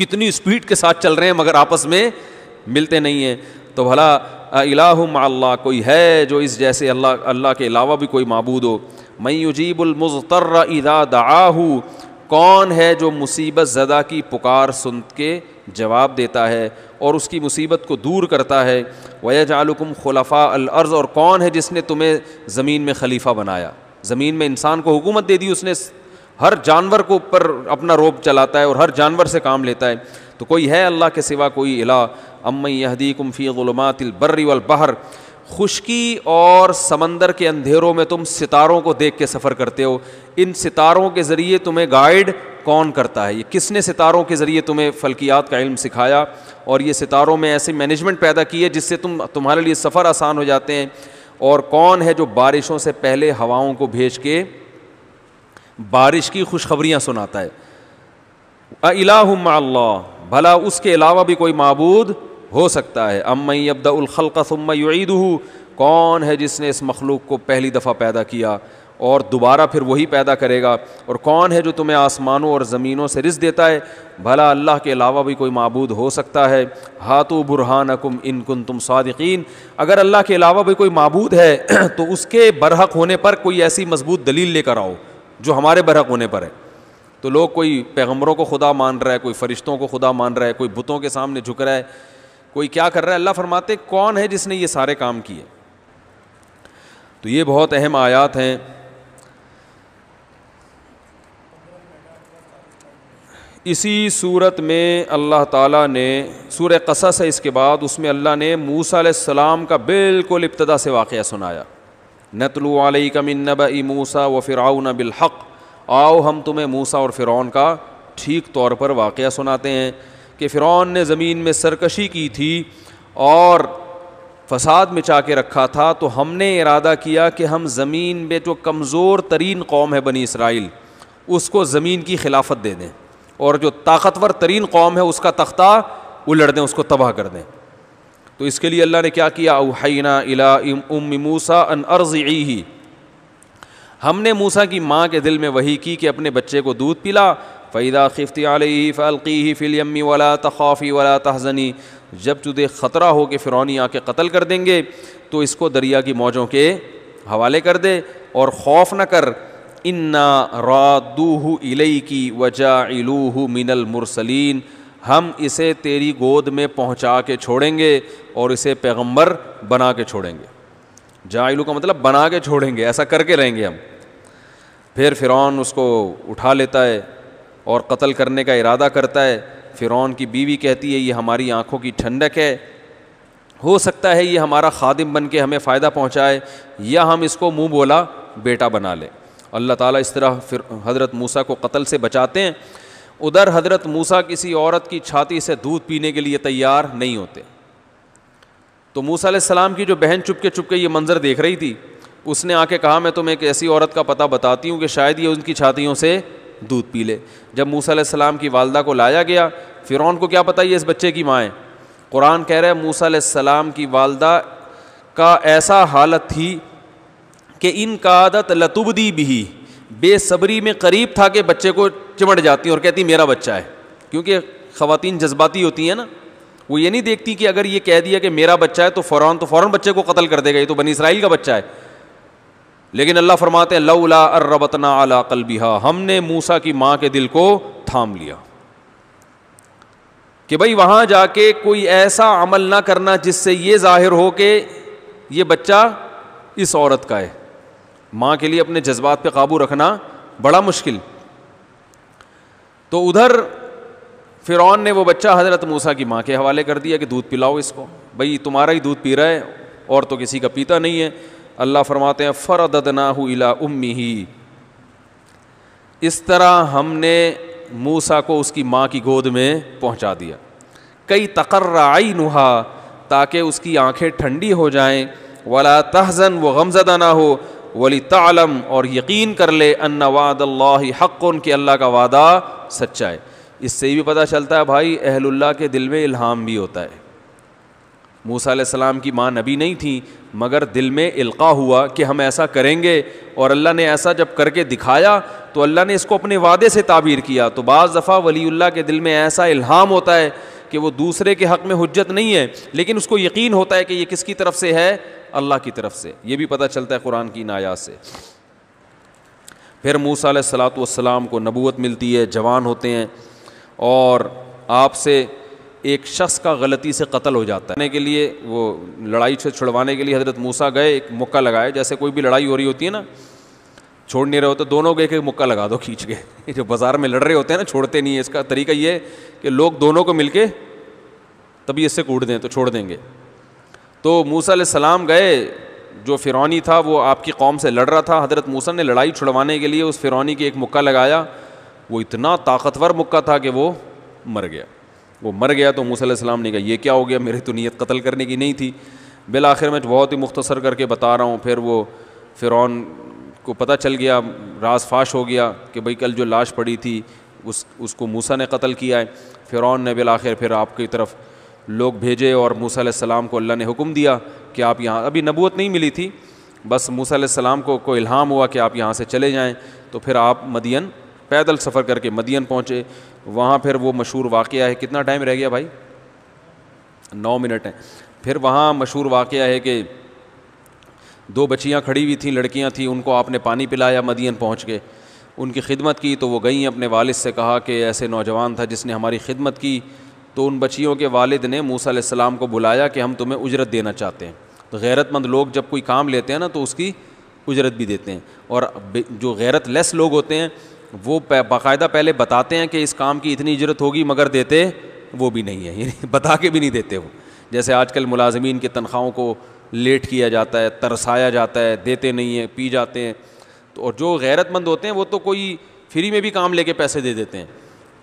कितनी स्पीड के साथ चल रहे हैं मगर आपस में मिलते नहीं हैं तो भला इलाहम अल्लाह कोई है जो इस जैसे अल्लाह अल्लाह के अलावा भी कोई मबूद हो मई युजीबुलमज़र इदा दआहू कौन है जो मुसीबत ज़दा की पुकार सुन के जवाब देता है और उसकी मुसीबत को दूर करता है वयजालकुम खलफा अलर्ज और कौन है जिसने तुम्हें ज़मीन में खलीफा बनाया ज़मीन में इंसान को हुकूमत दे दी उसने हर जानवर को ऊपर अपना रोब चलाता है और हर जानवर से काम लेता है तो कोई है अल्लाह के सिवा कोई अला अम्मी यहदी कुम्फ़ी ग़ुलमातिलबर्री वलबहर खुशकी और समंदर के अंधेरों में तुम सितारों को देख के सफ़र करते हो इन सितारों के ज़रिए तुम्हें गाइड कौन करता है ये किसने सितारों के ज़रिए तुम्हें फलकियात का इल्म सिखाया और ये सितारों में ऐसे मैनेजमेंट पैदा की है जिससे तुम तुम्हारे लिए सफ़र आसान हो जाते हैं और कौन है जो बारिशों से पहले हवाओं को भेज के बारिश की खुशखबरियाँ सुनाता है अलाह भला उसके अलावा भी कोई मबूद हो सकता है अम्मई अब्दाउलखलका सुम्मा युद कौन है जिसने इस मखलूक को पहली दफ़ा पैदा किया और दोबारा फिर वही पैदा करेगा और कौन है जो तुम्हें आसमानों और ज़मीनों से रिस देता है भला अल्लाह के अलावा भी कोई मबूद हो सकता है हाथो बुरहानकुम इन कन तुम सदकिन अगर अल्लाह के अलावा भी कोई मबूद है तो उसके बरहक होने पर कोई ऐसी मजबूत दलील लेकर आओ जो हमारे बरहक होने पर है तो लोग कोई पैगंबरों को खुदा मान रहा है कोई फरिश्तों को खुदा मान रहा है कोई बुतों के सामने झुक रहा है कोई क्या कर रहा है अल्लाह फरमाते कौन है जिसने ये सारे काम किए तो ये बहुत अहम आयात हैं इसी सूरत में अल्लाह ताला ने सूर कसस है इसके बाद उसमें अल्लाह ने मूसा सलाम का बिल्कुल इब्तदा से वाक़ सुनाया नतलुआलई कमिनब ई मूसा व फ़िराउन बिलहक़ आओ हम तुम्हें मूसा और फ़िरौन का ठीक तौर पर वाक़ सुनाते हैं कि फ़िरौन ने ज़मीन में सरकशी की थी और फसाद मिचा के रखा था तो हमने इरादा किया कि हम ज़मीन में जो कमज़ोर तरीन कौम है बनी इसराइल उसको ज़मीन की खिलाफत दे दें और जो ताकतवर तरीन कौम है उसका तख्ता उलट दें उसको तबाह कर दें तो इसके लिए अल्लाह ने क्या किया अहैना इला उम मूसा अन अर्जी ही हमने मूसा की माँ के दिल में वही की कि अपने बच्चे को दूध पिला फ़ैदा खिफ्ती आलही फ़लकी ही फिल अम्मी वाला तखाफ़ी वाला तहजनी जब तुदे ख़तरा हो कि फ़िरौनी आके कत्ल कर देंगे तो इसको दरिया की मौजों के हवाले कर दे और खौफ न कर इन्ना रादूह इलई की वजा इलूह मिनल मुरसलीन हम इसे तेरी गोद में पहुंचा के छोड़ेंगे और इसे पैगंबर बना के छोड़ेंगे जाइलू का मतलब बना के छोड़ेंगे ऐसा करके रहेंगे हम फिर फ़िरौन उसको उठा लेता है और कत्ल करने का इरादा करता है फ़िरौन की बीवी कहती है ये हमारी आँखों की ठंडक है हो सकता है ये हमारा खादिम बन के हमें फ़ायदा पहुँचाए या हम इसको मुँह बोला बेटा बना ले अल्लाह ताला इस तरह फिर हज़रत मूसा को कत्ल से बचाते हैं उधर हजरत मूसा किसी औरत की छाती से दूध पीने के लिए तैयार नहीं होते तो मूसा सलाम की जो बहन चुपके चुपके ये मंज़र देख रही थी उसने आके कहा मैं तुम्हें एक ऐसी औरत का पता बताती हूँ कि शायद ये उनकी छातियों से दूध पी ले जब मूसा सलाम की वालदा को लाया गया फिर को क्या पता ये इस बच्चे की माँ है कुरान कह रहे है मूसा सलाम की वालदा का ऐसा हालत थी कि इनका आदत लतुबदी भी बेसब्री में करीब था कि बच्चे को चिमट जाती और कहती मेरा बच्चा है क्योंकि ख़वान जज्बाती होती हैं ना वो ये नहीं देखती कि अगर ये कह दिया कि मेरा बच्चा है तो फ़ौर तो फ़ौर बच्चे को कत्ल कर देगा ये तो बनी इसराइल का बच्चा है लेकिन अल्लाह फरमाते हैं लौला अर्रबतना अला कलबिहा हमने मूसा की माँ के दिल को थाम लिया कि भाई वहाँ जाके कोई ऐसा अमल ना करना जिससे ये जाहिर हो कि ये बच्चा इस औरत का है माँ के लिए अपने जज्बात पे काबू रखना बड़ा मुश्किल तो उधर फिर ने वो बच्चा हज़रत मूसा की माँ के हवाले कर दिया कि दूध पिलाओ इसको भई तुम्हारा ही दूध पी रहा है और तो किसी का पीता नहीं है अल्लाह फरमाते हैं फ़रदना इला उम्मी ही इस तरह हमने मूसा को उसकी माँ की गोद में पहुँचा दिया कई तकर्राई नुहा ताकि उसकी आंखें ठंडी हो जाएं वाला तहज़न व गमजदा ना हो वली तालम और यकीन कर ले अन्ना वाद अल्लाह हक़ कि अल्लाह का वादा सच्चा है इससे भी पता चलता है भाई अहलुल्ला के दिल में इल्हाम भी होता है मूसा सलाम की माँ नबी नहीं थी मगर दिल में इल्का हुआ कि हम ऐसा करेंगे और अल्लाह ने ऐसा जब करके दिखाया तो अल्लाह ने इसको अपने वादे से ताबीर किया तो बज़ दफ़ा वलील्ला के दिल में ऐसा इल्हाम होता है कि वो दूसरे के हक़ में हजत नहीं है लेकिन उसको यकीन होता है कि ये किसकी तरफ से है अल्लाह की तरफ से ये भी पता चलता है कुरान की नायात से फिर मूसा सलातम को नबूत मिलती है जवान होते हैं और आपसे एक शख्स का गलती से कत्ल हो जाता है के लिए वो लड़ाई से छुड़वाने के लिए हज़रत मूसा गए एक मक्का लगाए जैसे कोई भी लड़ाई हो रही होती है ना छोड़ नहीं रहे हो तो दोनों को एक एक मुक्का लगा दो खींच के ये जो बाज़ार में लड़ रहे होते हैं ना छोड़ते नहीं है इसका तरीका ये है कि लोग दोनों को मिलके तभी इससे कूद दें तो छोड़ देंगे तो मूसा सलाम गए जो फ़िरौनी था वो आपकी कौम से लड़ रहा था हज़रत मूसा ने लड़ाई छुड़वाने के लिए उस फ़िरौनी की एक मुक्का लगाया वो इतना ताकतवर मुक्का था कि वो मर गया वो मर गया तो मूसा सलाम ने कहा ये क्या हो गया मेरी तो नीयत कत्ल करने की नहीं थी बिल आखिर मैं बहुत ही मुख्तसर करके बता रहा हूँ फिर वो फ़िरौन को पता चल गया रास फाश हो गया कि भाई कल जो लाश पड़ी थी उस उसको मूसा ने कत्ल किया है फिर फ़िरौन ने बिलाखिर फिर आपकी तरफ लोग भेजे और मूसा सलाम को अल्लाह ने हुक्म दिया कि आप यहाँ अभी नबूत नहीं मिली थी बस मूसा सलाम को कोई इल्हाम हुआ कि आप यहाँ से चले जाएँ तो फिर आप मदियन पैदल सफ़र करके मदियन पहुँचे वहाँ फिर वो मशहूर वाक़ है कितना टाइम रह गया भाई नौ मिनट है फिर वहाँ मशहूर वाक़ है कि दो बच्चियाँ खड़ी हुई थी लड़कियाँ थीं उनको आपने पानी पिलाया मदियन पहुँच के उनकी खिदमत की तो वो गईं अपने वालिद से कहा कि ऐसे नौजवान था जिसने हमारी खिदमत की तो उन बच्चियों के वालिद ने मूसा सलाम को बुलाया कि हम तुम्हें उजरत देना चाहते हैं तो गैरतमंद लोग जब कोई काम लेते हैं ना तो उसकी उजरत भी देते हैं और जो गैरत लेस लोग होते हैं वो बाकायदा पहले बताते हैं कि इस काम की इतनी इजरत होगी मगर देते वो भी नहीं है बता के भी नहीं देते वो जैसे आजकल मुलाजमीन की तनख्वाहों को लेट किया जाता है तरसाया जाता है देते नहीं हैं पी जाते हैं तो और जो गैरतमंद होते हैं वो तो कोई फ्री में भी काम लेके पैसे दे देते हैं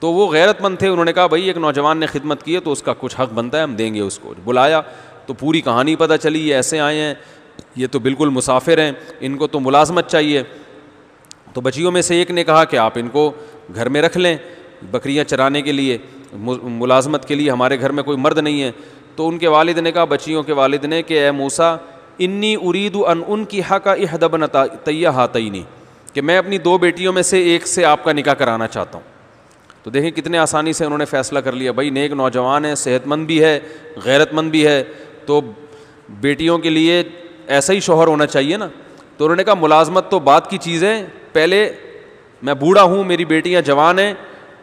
तो वो गैरतमंद थे उन्होंने कहा भाई एक नौजवान ने खिदमत की है तो उसका कुछ हक बनता है हम देंगे उसको बुलाया तो पूरी कहानी पता चली ये ऐसे आए हैं ये तो बिल्कुल मुसाफिर हैं इनको तो मुलाजमत चाहिए तो बचियों में से एक ने कहा कि आप इनको घर में रख लें बकरियाँ चराने के लिए मुलाजमत के लिए हमारे घर में कोई मर्द नहीं है तो उनके वालिद ने कहा बच्चियों के वालिद ने कि ए मूसा इन्नी उरीद अन उनकी हक का अहदबन तैया हातईनी कि मैं अपनी दो बेटियों में से एक से आपका निकाह कराना चाहता हूँ तो देखें कितने आसानी से उन्होंने फ़ैसला कर लिया भाई नेक नौजवान है सेहतमंद भी है गैरतमंद भी है तो बेटियों के लिए ऐसा ही शोहर होना चाहिए ना तो उन्होंने कहा मुलाजमत तो बात की चीज़ है पहले मैं बूढ़ा हूँ मेरी बेटियाँ जवान हैं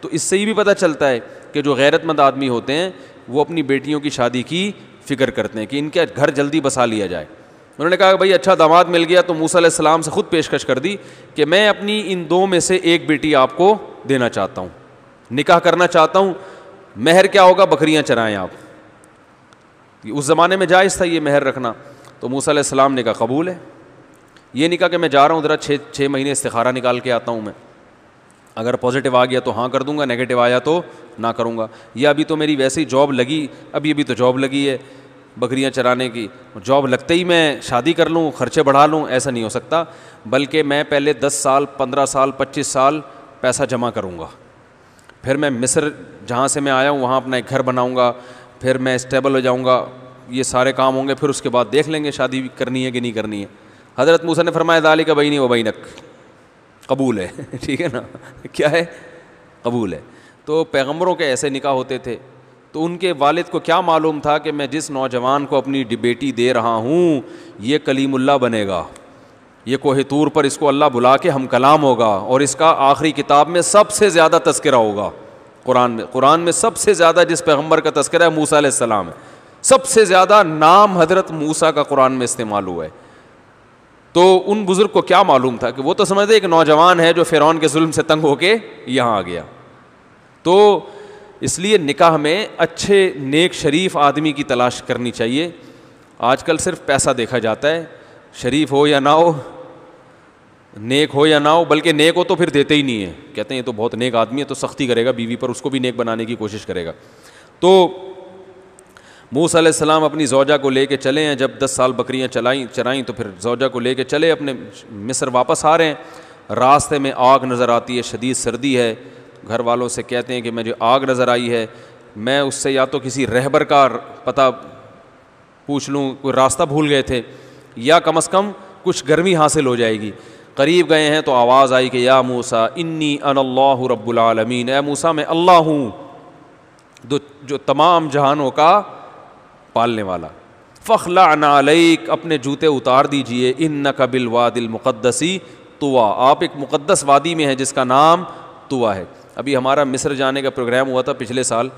तो इससे ही भी पता चलता है कि जो गैरतमंद आदमी होते हैं वो अपनी बेटियों की शादी की फ़िक्र करते हैं कि इनके घर जल्दी बसा लिया जाए उन्होंने कहा भाई अच्छा दामाद मिल गया तो मूसा सलाम से ख़ुद पेशकश कर दी कि मैं अपनी इन दो में से एक बेटी आपको देना चाहता हूँ निकाह करना चाहता हूँ महर क्या होगा बकरियाँ चराएँ आप उस ज़माने में जायज़ था ये महर रखना तो मूसा सलाम ने कहा कबूल है ये नहीं कहा कि मैं जा रहा हूँ ज़रा छः छः महीने इस्तारा निकाल के आता हूँ मैं अगर पॉजिटिव आ गया तो हाँ कर दूंगा नेगेटिव आया तो ना करूँगा या अभी तो मेरी वैसे ही जॉब लगी अभी अभी तो जॉब लगी है बकरियां चराने की जॉब लगते ही मैं शादी कर लूँ खर्चे बढ़ा लूँ ऐसा नहीं हो सकता बल्कि मैं पहले 10 साल 15 साल 25 साल पैसा जमा करूँगा फिर मैं मिस्र जहाँ से मैं आया हूँ वहाँ अपना एक घर बनाऊँगा फिर मैं स्टेबल हो जाऊँगा ये सारे काम होंगे फिर उसके बाद देख लेंगे शादी करनी है कि नहीं करनी है हज़रत मूसा ने फरमाया दाली का बई नहीं वो बई नक कबूल है ठीक है ना क्या है कबूल है तो पैगम्बरों के ऐसे निकाह होते थे तो उनके वालिद को क्या मालूम था कि मैं जिस नौजवान को अपनी डिबेटी दे रहा हूँ ये कलीमुल्ला बनेगा ये कोहे तूर पर इसको अल्लाह बुला के हम कलाम होगा और इसका आखिरी किताब में सबसे ज़्यादा तस्करा होगा कुरान में कुरान में सबसे ज़्यादा जिस पैगम्बर का तस्करा है मूसा है सबसे ज़्यादा नाम हज़रत मूसा का कुरान में इस्तेमाल हुआ है तो उन बुज़ुर्ग को क्या मालूम था कि वो तो समझते एक नौजवान है जो फ़िरौन के जुल्म से तंग होके यहाँ आ गया तो इसलिए निकाह में अच्छे नेक शरीफ आदमी की तलाश करनी चाहिए आजकल सिर्फ पैसा देखा जाता है शरीफ हो या ना हो नेक हो या ना हो बल्कि नेक हो तो फिर देते ही नहीं है कहते हैं ये तो बहुत नेक आदमी है तो सख्ती करेगा बीवी पर उसको भी नेक बनाने की कोशिश करेगा तो मूसा सलाम अपनी जोजा को लेके चले हैं जब दस साल बकरियाँ चलाई चराई तो फिर जोजा को लेके चले अपने मिस्र वापस आ रहे हैं रास्ते में आग नज़र आती है शदीद सर्दी है घर वालों से कहते हैं कि मुझे आग नज़र आई है मैं उससे या तो किसी रहबर का पता पूछ लूँ कोई रास्ता भूल गए थे या कम अज़ कम कुछ गर्मी हासिल हो जाएगी करीब गए हैं तो आवाज़ आई कि या मूसा इन्नी अनल्लाह रब्बुल ए मूसा मैं अल्लाह हूँ जो तमाम जहानों का पालने वाला फ़खला नालक अपने जूते उतार दीजिए इन न कबिल वादिल मुक़दसी तुआ आप एक मुक़दस वादी में हैं जिसका नाम तुआ है अभी हमारा मिस्र जाने का प्रोग्राम हुआ था पिछले साल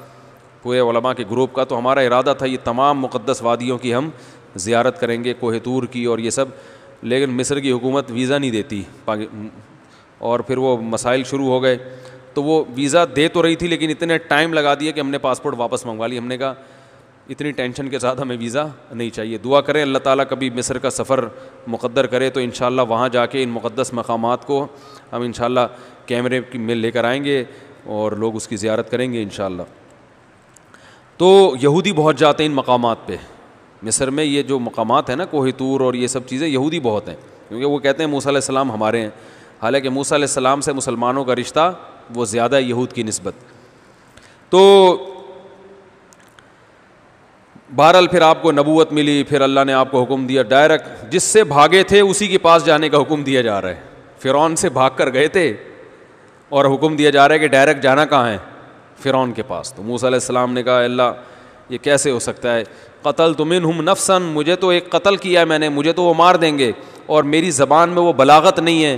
पूरे वलमा के ग्रुप का तो हमारा इरादा था ये तमाम मुक़दस वादियों की हम जियारत करेंगे कोहतूर की और ये सब लेकिन मिस्र की हुकूमत वीज़ा नहीं देती और फिर वो मसाइल शुरू हो गए तो वो वीज़ा दे तो रही थी लेकिन इतने टाइम लगा दिए कि हमने पासपोर्ट वापस मंगवा ली हमने कहा इतनी टेंशन के साथ हमें वीज़ा नहीं चाहिए दुआ करें अल्लाह ताला कभी मिस्र का सफ़र मुकद्दर करे तो इन वहाँ जाके इन मुक़दस मकाम को हम इन कैमरे में लेकर आएंगे और लोग उसकी ज़्यारत करेंगे इन तो यहूदी बहुत जाते हैं इन मकाम पर मिस्र में ये जो मकाम हैं ना कोहतूर और ये सब चीज़ें यहूदी बहुत हैं क्योंकि वो कहते हैं मूसा सलाम हमारे हैं हालाँकि मूसा सलाम से मुसलमानों का रिश्ता वो ज़्यादा है यहूद की नस्बत तो बहरहाल फिर आपको नबूत मिली फिर अल्लाह ने आपको हुक्म दिया डायरेक्ट जिससे भागे थे उसी के पास जाने का हुक्म दिया जा रहा है फ़िरौन से भाग कर गए थे और हुक्म दिया जा रहा है कि डायरेक्ट जाना कहाँ है फ़िरौन के पास तो मूसम ने कहा अल्लाह ये कैसे हो सकता है कतल तुमिन हम नफसन मुझे तो एक कतल किया है मैंने मुझे तो वो मार देंगे और मेरी ज़बान में वो बलागत नहीं है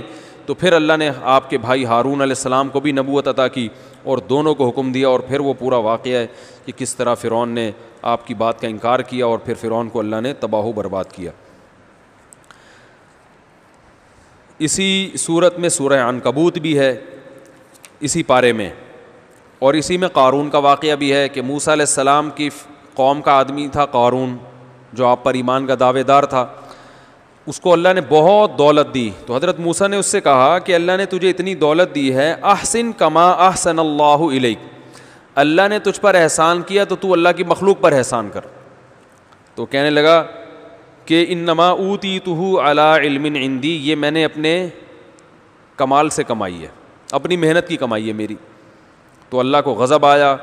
तो फिर अल्लाह ने आपके भाई हारून सलाम को भी नबूत अदा की और दोनों को हुक्म दिया और फिर वो पूरा वाक़ है कि किस तरह फ़िरौन ने आपकी बात का इनकार किया और फिर फ़िरौन को अल्लाह ने तबाह बर्बाद किया इसी सूरत में सूरह कबूत भी है इसी पारे में और इसी में कारून का वाक़ भी है कि मूसा सलाम की कौम का आदमी था कारून जो आप पर ईमान का दावेदार था उसको अल्लाह ने बहुत दौलत दी तो हज़रत मूसा ने उससे कहा कि अल्लाह ने तुझे इतनी दौलत दी है अहसिन कमा अहसन अल्लाह अल्लाह ने तुझ पर एहसान किया तो तू अल्लाह की मखलूक पर एहसान कर तो कहने लगा कि इन नमा ऊती तहु अला इलमिन इंदी ये मैंने अपने कमाल से कमाई है अपनी मेहनत की कमाई है मेरी तो अल्लाह को गज़ब आया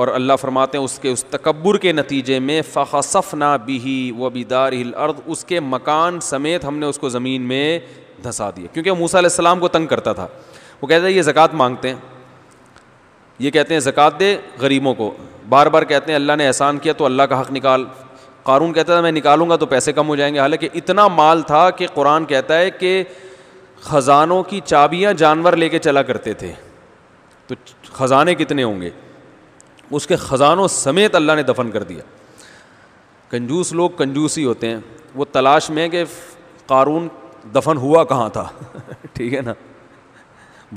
और अल्लाह फरमाते हैं उसके उस तकबर के नतीजे में फ़ासफ़ ना बिही व बिदार अर्द उसके मकान समेत हमने उसको ज़मीन में धंसा दिया क्योंकि मूसा सलाम को तंग करता था वो कहता है ये ज़क़़त मांगते हैं ये कहते हैं ज़क़़त दे गरीबों को बार बार कहते हैं अल्लाह ने एहसान किया तो अल्लाह का हक़ निकाल कारून कहता था मैं निकालूंगा तो पैसे कम हो जाएंगे हालांकि इतना माल था कि कुरान कहता है कि ख़ज़ानों की चाबियाँ जानवर लेके चला करते थे तो ख़ज़ाने कितने होंगे उसके ख़जानों समेत अल्लाह ने दफन कर दिया कंजूस लोग कंजूस ही होते हैं वो तलाश में कि कारून दफन हुआ कहाँ था ठीक है ना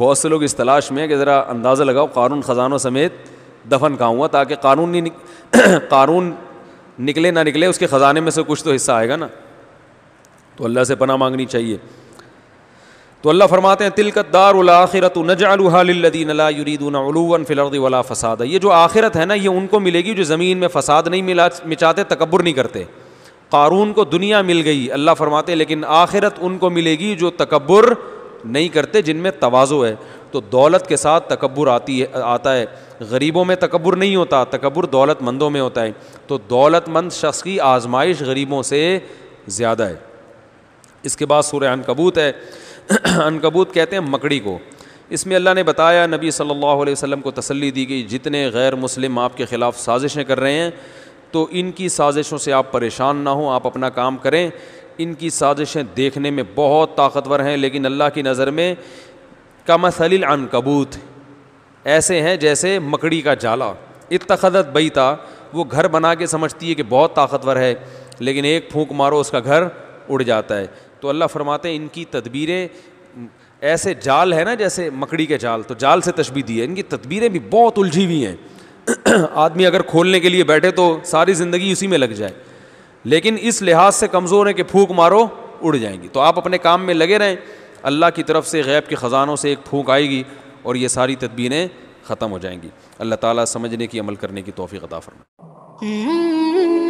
बहुत से लोग इस तलाश में कि ज़रा अंदाज़ा लगाओ कानून ख़जानों समेत दफन कहाँ हुआ ताकि कानून नहीं निक, कानून निकले ना निकले उसके ख़जाने में से कुछ तो हिस्सा आएगा ना तो अल्लाह से पना मांगनी चाहिए तो अल्लाह फरमाते हैं तिलकत दार आखिरत नजालदीन फ़साद ये जो आखिरत है ना ये उनको मिलेगी जो ज़मीन में फ़साद नहीं मिला मिचाते तकबर नहीं करते कारून को दुनिया मिल गई अल्लाह फरमाते लेकिन आखिरत उनको मिलेगी जो तकबर नहीं करते जिनमें तोज़ो है तो दौलत के साथ तकबर आती है आता है गरीबों में तकबर नहीं होता तकबर दौलतमंदों में होता है तो दौलतमंद शख्स की आजमाइश गरीबों से ज़्यादा है इसके बाद सूर्य कबूत है अनकबूत कहते हैं मकड़ी को इसमें अल्लाह ने बताया नबी सल्लल्लाहु अलैहि वसल्लम को तसल्ली दी गई जितने गैर मुस्लिम आपके ख़िलाफ़ साजिशें कर रहे हैं तो इनकी साजिशों से आप परेशान ना हों आप अपना काम करें इनकी साजिशें देखने में बहुत ताकतवर हैं लेकिन अल्लाह की नज़र में कमसल अनकबूत ऐसे हैं जैसे मकड़ी का जाला इतखदत बैता वो घर बना के समझती है कि बहुत ताकतवर है लेकिन एक फूंक मारो उसका घर उड़ जाता है तो अल्लाह फरमाते हैं इनकी तदबीरें ऐसे जाल है ना जैसे मकड़ी के जाल तो जाल से तशबी दी है इनकी तदबीरें भी बहुत उलझी हुई हैं आदमी अगर खोलने के लिए बैठे तो सारी ज़िंदगी उसी में लग जाए लेकिन इस लिहाज से कमज़ोर है कि फूक मारो उड़ जाएंगी तो आप अपने काम में लगे रहें अल्लाह की तरफ से गैब के ख़जानों से एक फूक आएगी और ये सारी तदबीरें ख़त्म हो जाएंगी अल्लाह ताला समझने की अमल करने की तोफ़ी अता फरमाए हम्म।